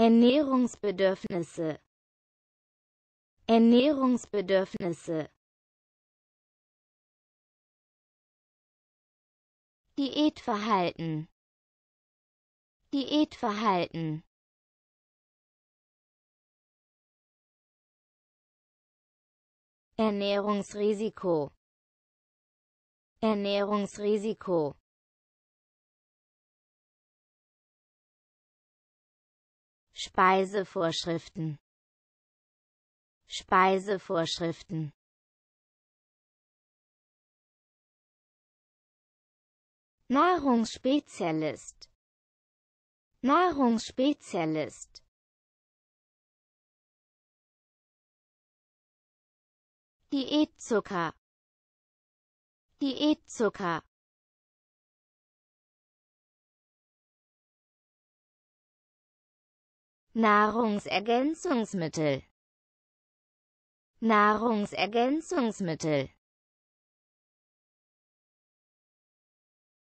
Ernährungsbedürfnisse Ernährungsbedürfnisse Diätverhalten Diätverhalten Ernährungsrisiko Ernährungsrisiko Speisevorschriften Speisevorschriften Nahrungsspezialist Nahrungsspezialist Diätzucker Diätzucker Nahrungsergänzungsmittel Nahrungsergänzungsmittel